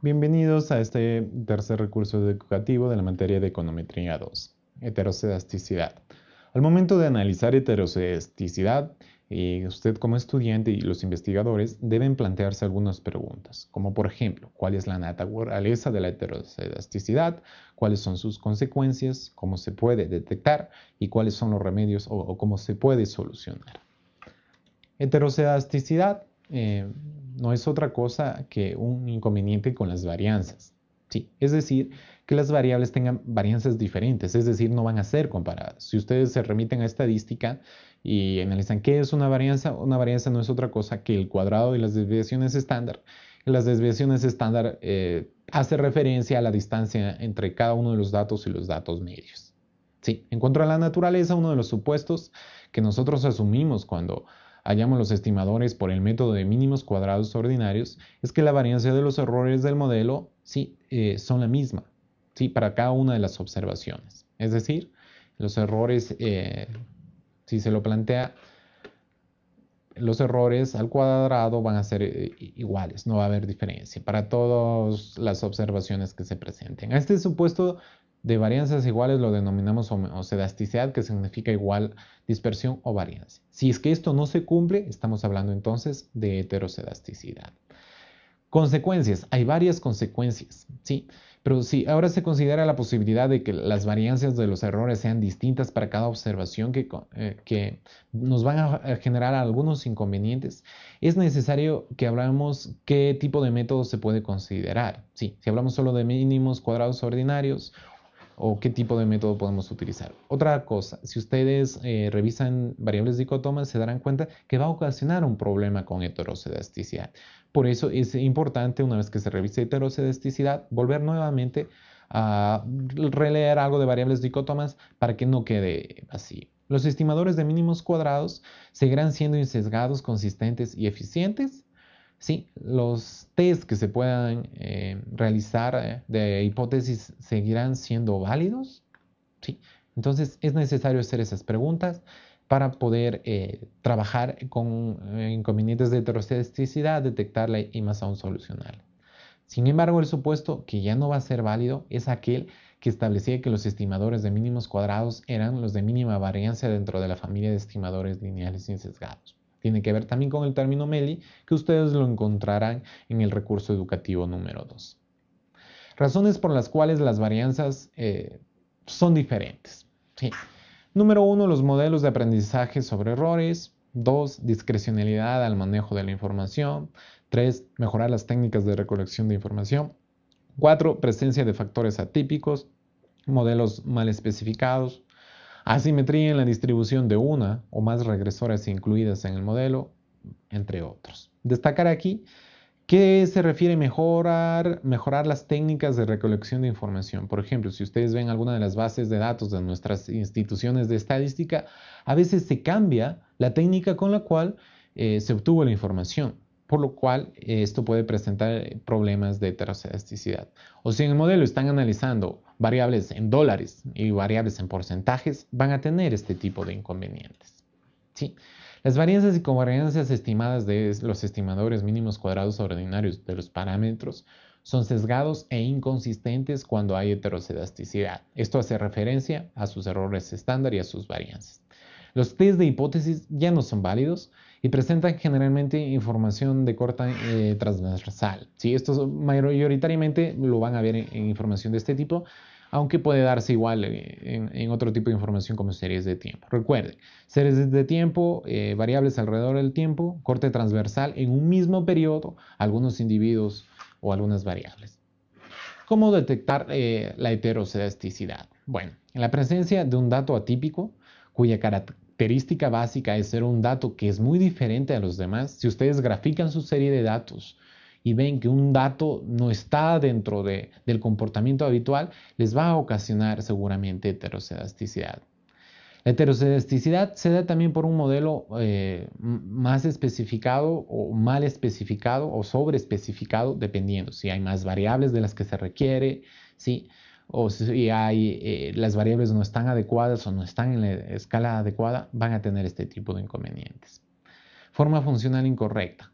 Bienvenidos a este tercer recurso educativo de la materia de Econometría 2, heterocedasticidad. Al momento de analizar heterocedasticidad, eh, usted como estudiante y los investigadores deben plantearse algunas preguntas, como por ejemplo, ¿cuál es la naturaleza de la heterocedasticidad? ¿Cuáles son sus consecuencias? ¿Cómo se puede detectar? ¿Y cuáles son los remedios o, o cómo se puede solucionar? Heterocedasticidad eh, no es otra cosa que un inconveniente con las varianzas. Sí, es decir, que las variables tengan varianzas diferentes, es decir, no van a ser comparadas. Si ustedes se remiten a estadística y analizan qué es una varianza, una varianza no es otra cosa que el cuadrado de las desviaciones estándar. Las desviaciones estándar eh, hace referencia a la distancia entre cada uno de los datos y los datos medios. Sí, en cuanto a la naturaleza, uno de los supuestos que nosotros asumimos cuando hallamos los estimadores por el método de mínimos cuadrados ordinarios es que la variancia de los errores del modelo sí, eh, son la misma sí, para cada una de las observaciones. Es decir, los errores, eh, si se lo plantea, los errores al cuadrado van a ser eh, iguales, no va a haber diferencia para todas las observaciones que se presenten. A este supuesto de varianzas iguales lo denominamos homocedasticidad, que significa igual dispersión o varianza. Si es que esto no se cumple, estamos hablando entonces de heterocedasticidad. Consecuencias, hay varias consecuencias, ¿sí? Pero si ahora se considera la posibilidad de que las varianzas de los errores sean distintas para cada observación que, eh, nos van a generar algunos inconvenientes, es necesario que hablamos qué tipo de método se puede considerar. Sí, si hablamos solo de mínimos cuadrados ordinarios o qué tipo de método podemos utilizar. Otra cosa, si ustedes eh, revisan variables dicotomas, se darán cuenta que va a ocasionar un problema con heterocedasticidad. Por eso es importante, una vez que se revise heterocedasticidad volver nuevamente a releer algo de variables dicotomas para que no quede así. Los estimadores de mínimos cuadrados seguirán siendo insesgados, consistentes y eficientes Sí, los test que se puedan eh, realizar eh, de hipótesis seguirán siendo válidos. Sí, entonces es necesario hacer esas preguntas para poder eh, trabajar con inconvenientes de heterostaticidad, detectarla y más aún solucionarla. Sin embargo, el supuesto que ya no va a ser válido es aquel que establecía que los estimadores de mínimos cuadrados eran los de mínima varianza dentro de la familia de estimadores lineales sin sesgados. Tiene que ver también con el término MELI, que ustedes lo encontrarán en el recurso educativo número 2. Razones por las cuales las varianzas eh, son diferentes. Número 1, los modelos de aprendizaje sobre errores. 2. Discrecionalidad al manejo de la información. 3. Mejorar las técnicas de recolección de información. 4. Presencia de factores atípicos, modelos mal especificados asimetría en la distribución de una o más regresoras incluidas en el modelo, entre otros. Destacar aquí que se refiere a mejorar, mejorar las técnicas de recolección de información. Por ejemplo, si ustedes ven alguna de las bases de datos de nuestras instituciones de estadística, a veces se cambia la técnica con la cual eh, se obtuvo la información por lo cual eh, esto puede presentar eh, problemas de heterocedasticidad O si en el modelo están analizando variables en dólares y variables en porcentajes, van a tener este tipo de inconvenientes. ¿sí? Las varianzas y covarianzas estimadas de los estimadores mínimos cuadrados ordinarios de los parámetros son sesgados e inconsistentes cuando hay heterocedasticidad Esto hace referencia a sus errores estándar y a sus varianzas. Los test de hipótesis ya no son válidos y presentan generalmente información de corta eh, transversal. ¿sí? Esto mayoritariamente lo van a ver en, información de este tipo, aunque puede darse igual eh, en, otro tipo de información como series de tiempo. recuerde series de tiempo, eh, variables alrededor del tiempo, corte transversal en un mismo periodo, algunos individuos o algunas variables. ¿Cómo detectar la heterocedasticidad Bueno, en la presencia de un dato atípico cuya característica característica básica es ser un dato que es muy diferente a los demás, si ustedes grafican su serie de datos y ven que un dato no está dentro de, del comportamiento habitual, les va a ocasionar seguramente heterocedasticidad. La heterocedasticidad se da también por un modelo eh, más especificado o mal especificado o sobre especificado, dependiendo si hay más variables de las que se requiere, ¿sí? o si eh, las variables no están adecuadas o no están en la escala adecuada, van a tener este tipo de inconvenientes. Forma funcional incorrecta.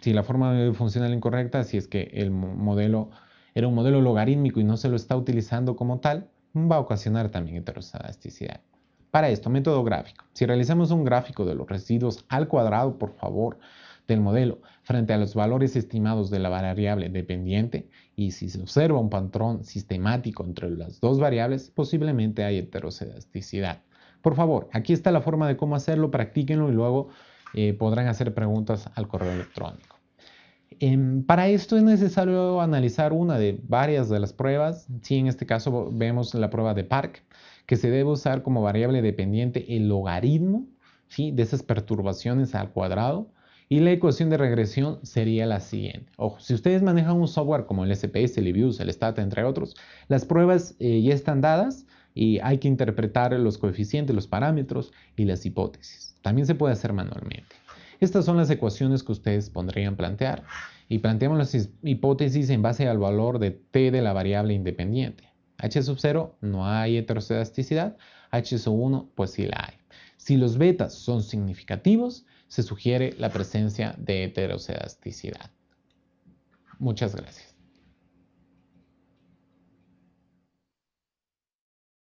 Si la forma funcional incorrecta, si es que el modelo era un modelo logarítmico y no se lo está utilizando como tal, va a ocasionar también heterostaticidad. Para esto, método gráfico. Si realizamos un gráfico de los residuos al cuadrado, por favor, del modelo frente a los valores estimados de la variable dependiente y si se observa un patrón sistemático entre las dos variables, posiblemente hay heterocedasticidad. Por favor, aquí está la forma de cómo hacerlo, practíquenlo y luego eh, podrán hacer preguntas al correo electrónico. Em, para esto es necesario analizar una de varias de las pruebas. Si en este caso vemos la prueba de Park, que se debe usar como variable dependiente el logaritmo de esas perturbaciones al cuadrado y la ecuación de regresión sería la siguiente. Ojo, si ustedes manejan un software como el SPS, el IBUS, e el STATA, entre otros, las pruebas eh, ya están dadas y hay que interpretar los coeficientes, los parámetros y las hipótesis. También se puede hacer manualmente. Estas son las ecuaciones que ustedes podrían plantear y planteamos las hipótesis en base al valor de t de la variable independiente. h sub 0 no hay heterocedasticidad. h sub 1 pues sí la hay. Si los betas son significativos, se sugiere la presencia de heterocedasticidad. Muchas gracias.